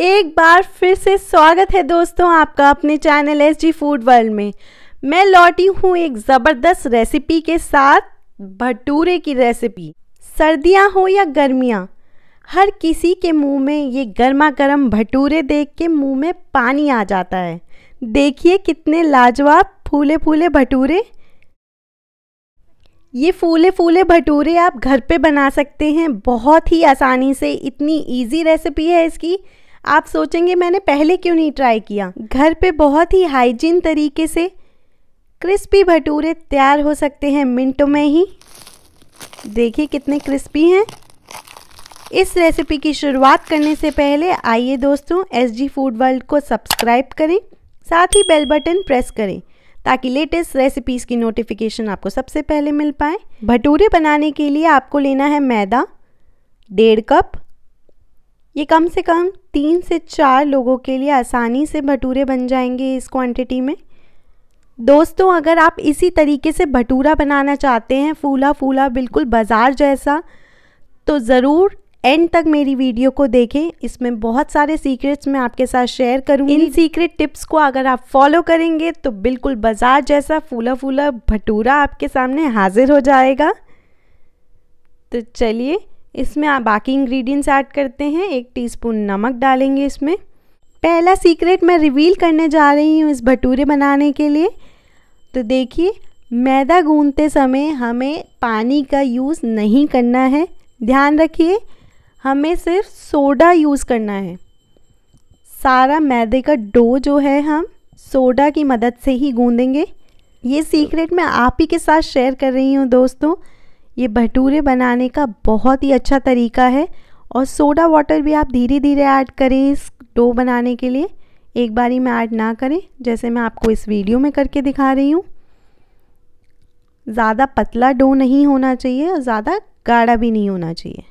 एक बार फिर से स्वागत है दोस्तों आपका अपने channel S G food world में मैं लौटी हूँ एक ज़बरदस्त रेसिपी के साथ भटूरे की रेसिपी सर्दियाँ हो या गर्मियाँ हर किसी के मुंह में ये गर्मा गर्म भटूरे देख के मुंह में पानी आ जाता है देखिए कितने लाजवाब फूले फूले भटूरे ये फूले फूले भटूरे आप घर पे बना सकते हैं बहुत ही आसानी से इतनी इजी रेसिपी है इसकी आप सोचेंगे मैंने पहले क्यों नहीं ट्राई किया घर पे बहुत ही हाइजीन तरीके से क्रिस्पी भटूरे तैयार हो सकते हैं मिनटों में ही देखिए कितने क्रिस्पी हैं इस रेसिपी की शुरुआत करने से पहले आइए दोस्तों एस जी फूड वर्ल्ड को सब्सक्राइब करें साथ ही बेल बटन प्रेस करें ताकि लेटेस्ट रेसिपीज़ की नोटिफिकेशन आपको सबसे पहले मिल पाए भटूरे बनाने के लिए आपको लेना है मैदा डेढ़ कप ये कम से कम तीन से चार लोगों के लिए आसानी से भटूरे बन जाएंगे इस क्वांटिटी में दोस्तों अगर आप इसी तरीके से भटूरा बनाना चाहते हैं फूला फूला बिल्कुल बाज़ार जैसा तो ज़रूर एंड तक मेरी वीडियो को देखें इसमें बहुत सारे सीक्रेट्स मैं आपके साथ शेयर करूँ इन सीक्रेट टिप्स को अगर आप फॉलो करेंगे तो बिल्कुल बाज़ार जैसा फूला फूला भटूरा आपके सामने हाजिर हो जाएगा तो चलिए इसमें आप बाकी इंग्रेडिएंट्स ऐड करते हैं एक टीस्पून नमक डालेंगे इसमें पहला सीक्रेट मैं रिवील करने जा रही हूँ इस भटूरे बनाने के लिए तो देखिए मैदा गूंदते समय हमें पानी का यूज़ नहीं करना है ध्यान रखिए हमें सिर्फ सोडा यूज़ करना है सारा मैदे का डो जो है हम सोडा की मदद से ही गूँदेंगे ये सीक्रेट मैं आप ही के साथ शेयर कर रही हूँ दोस्तों ये भटूरे बनाने का बहुत ही अच्छा तरीका है और सोडा वाटर भी आप धीरे धीरे ऐड करें इस डो बनाने के लिए एक बारी में ऐड ना करें जैसे मैं आपको इस वीडियो में करके दिखा रही हूँ ज़्यादा पतला डो नहीं होना चाहिए और ज़्यादा गाढ़ा भी नहीं होना चाहिए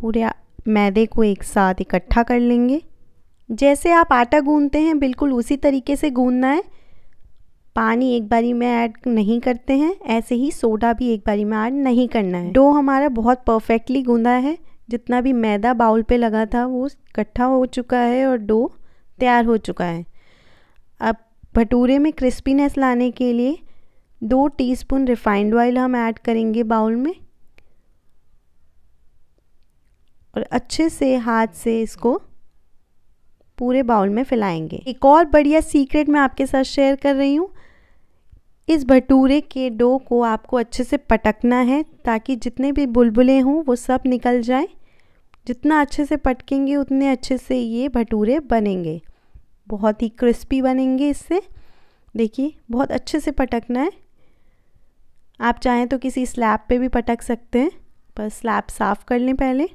पूरे मैदे को एक साथ इकट्ठा कर लेंगे जैसे आप आटा गूंदते हैं बिल्कुल उसी तरीके से गूंदना है पानी एक बारी में ऐड नहीं करते हैं ऐसे ही सोडा भी एक बारी में ऐड नहीं करना है डो हमारा बहुत परफेक्टली गूंदा है जितना भी मैदा बाउल पे लगा था वो इकट्ठा हो चुका है और डो तैयार हो चुका है अब भटूरे में क्रिस्पीनेस लाने के लिए दो टीस्पून रिफाइंड ऑयल हम ऐड करेंगे बाउल में और अच्छे से हाथ से इसको पूरे बाउल में फैलाएंगे एक और बढ़िया सीक्रेट मैं आपके साथ शेयर कर रही हूँ इस भटूरे के डो को आपको अच्छे से पटकना है ताकि जितने भी बुलबुलें हों वो सब निकल जाए जितना अच्छे से पटकेंगे उतने अच्छे से ये भटूरे बनेंगे बहुत ही क्रिस्पी बनेंगे इससे देखिए बहुत अच्छे से पटकना है आप चाहें तो किसी स्लैब पे भी पटक सकते हैं पर स्लैब साफ़ कर लें पहले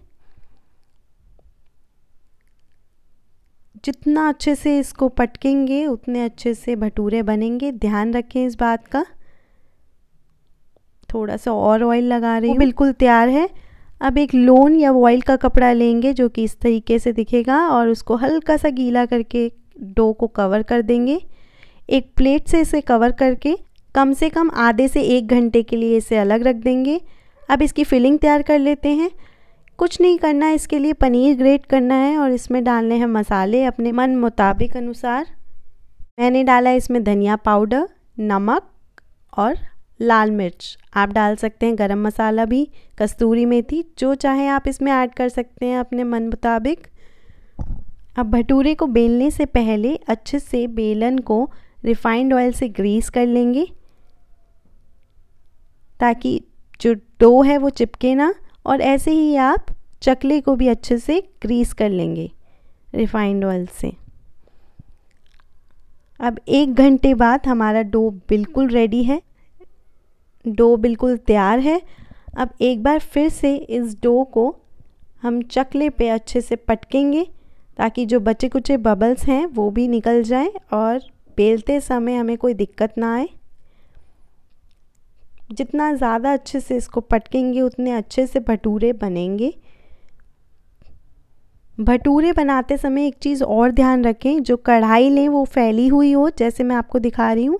जितना अच्छे से इसको पटकेंगे उतने अच्छे से भटूरे बनेंगे ध्यान रखें इस बात का थोड़ा सा और ऑयल लगा रही हूँ बिल्कुल तैयार है अब एक लोन या ऑयल का कपड़ा लेंगे जो कि इस तरीके से दिखेगा और उसको हल्का सा गीला करके डो को कवर कर देंगे एक प्लेट से इसे कवर करके कम से कम आधे से एक घंटे के लिए इसे अलग रख देंगे अब इसकी फिलिंग तैयार कर लेते हैं कुछ नहीं करना है इसके लिए पनीर ग्रेट करना है और इसमें डालने हैं मसाले अपने मन मुताबिक अनुसार मैंने डाला है इसमें धनिया पाउडर नमक और लाल मिर्च आप डाल सकते हैं गरम मसाला भी कस्तूरी मेथी जो चाहे आप इसमें ऐड कर सकते हैं अपने मन मुताबिक अब भटूरे को बेलने से पहले अच्छे से बेलन को रिफाइंड ऑयल से ग्रीस कर लेंगे ताकि जो डो है वो चिपके ना और ऐसे ही आप चकले को भी अच्छे से ग्रीस कर लेंगे रिफाइंड ऑयल से अब एक घंटे बाद हमारा डो बिल्कुल रेडी है डो बिल्कुल तैयार है अब एक बार फिर से इस डो को हम चकले पे अच्छे से पटकेंगे ताकि जो बचे कुचे बबल्स हैं वो भी निकल जाएं और बेलते समय हमें कोई दिक्कत ना आए जितना ज़्यादा अच्छे से इसको पटकेंगे उतने अच्छे से भटूरे बनेंगे भटूरे बनाते समय एक चीज़ और ध्यान रखें जो कढ़ाई लें वो फैली हुई हो जैसे मैं आपको दिखा रही हूँ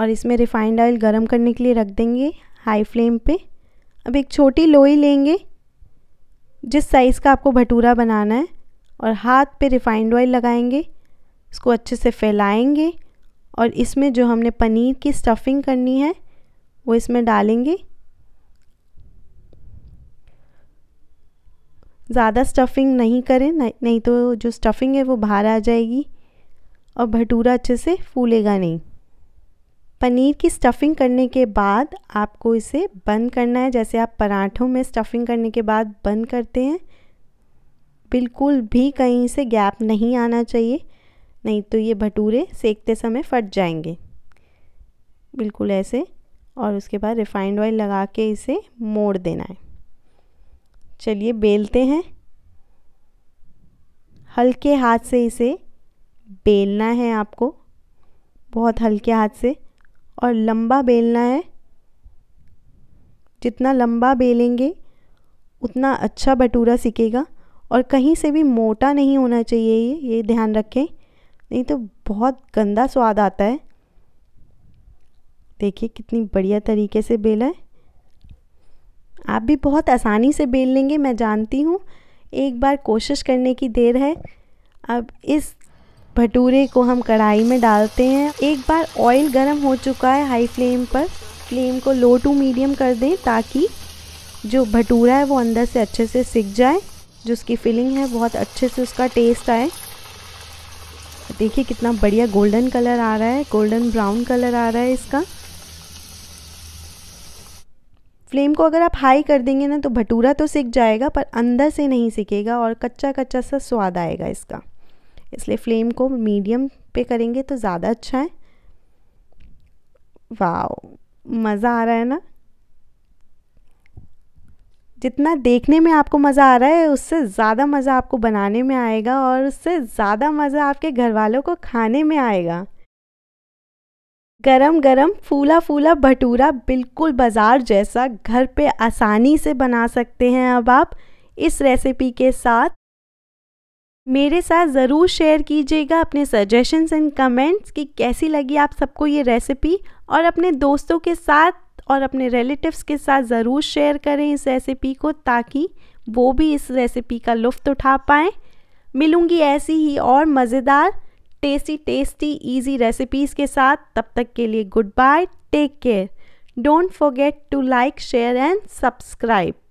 और इसमें रिफाइंड ऑयल गर्म करने के लिए रख देंगे हाई फ्लेम पे अब एक छोटी लोई लेंगे जिस साइज़ का आपको भटूरा बनाना है और हाथ पे रिफाइंड ऑयल लगाएंगे इसको अच्छे से फैलाएंगे और इसमें जो हमने पनीर की स्टफिंग करनी है वो इसमें डालेंगे ज़्यादा स्टफिंग नहीं करें नहीं तो जो स्टफिंग है वो बाहर आ जाएगी और भटूरा अच्छे से फूलेगा नहीं पनीर की स्टफिंग करने के बाद आपको इसे बंद करना है जैसे आप पराठों में स्टफिंग करने के बाद बंद करते हैं बिल्कुल भी कहीं से गैप नहीं आना चाहिए नहीं तो ये भटूरे सेकते समय फट जाएंगे बिल्कुल ऐसे और उसके बाद रिफाइंड ऑयल लगा के इसे मोड़ देना है चलिए बेलते हैं हल्के हाथ से इसे बेलना है आपको बहुत हल्के हाथ से और लंबा बेलना है जितना लंबा बेलेंगे उतना अच्छा भटूरा सीखेगा और कहीं से भी मोटा नहीं होना चाहिए ये ये ध्यान रखें नहीं तो बहुत गंदा स्वाद आता है देखिए कितनी बढ़िया तरीके से बेला है आप भी बहुत आसानी से बेल लेंगे मैं जानती हूँ एक बार कोशिश करने की देर है अब इस भटूरे को हम कढ़ाई में डालते हैं एक बार ऑयल गर्म हो चुका है हाई फ्लेम पर फ्लेम को लो टू मीडियम कर दें ताकि जो भटूरा है वो अंदर से अच्छे से सिक जाए जो उसकी फिलिंग है बहुत अच्छे से उसका टेस्ट आए देखिए कितना बढ़िया गोल्डन कलर आ रहा है गोल्डन ब्राउन कलर आ रहा है इसका फ्लेम को अगर आप हाई कर देंगे ना तो भटूरा तो सिक जाएगा पर अंदर से नहीं सिकेगा और कच्चा कच्चा सा स्वाद आएगा इसका इसलिए फ्लेम को मीडियम पे करेंगे तो ज़्यादा अच्छा है वाओ मज़ा आ रहा है ना जितना देखने में आपको मज़ा आ रहा है उससे ज़्यादा मज़ा आपको बनाने में आएगा और उससे ज़्यादा मज़ा आपके घर वालों को खाने में आएगा गरम गरम फूला फूला भटूरा बिल्कुल बाज़ार जैसा घर पे आसानी से बना सकते हैं अब आप इस रेसिपी के साथ मेरे साथ ज़रूर शेयर कीजिएगा अपने सजेशंस एंड कमेंट्स कि कैसी लगी आप सबको ये रेसिपी और अपने दोस्तों के साथ और अपने रिलेटिव्स के साथ ज़रूर शेयर करें इस रेसिपी को ताकि वो भी इस रेसिपी का लुफ्त उठा पाएँ मिलूँगी ऐसी ही और मज़ेदार टेस्टी टेस्टी इजी रेसिपीज़ के साथ तब तक के लिए good bye take care don't forget to like share and subscribe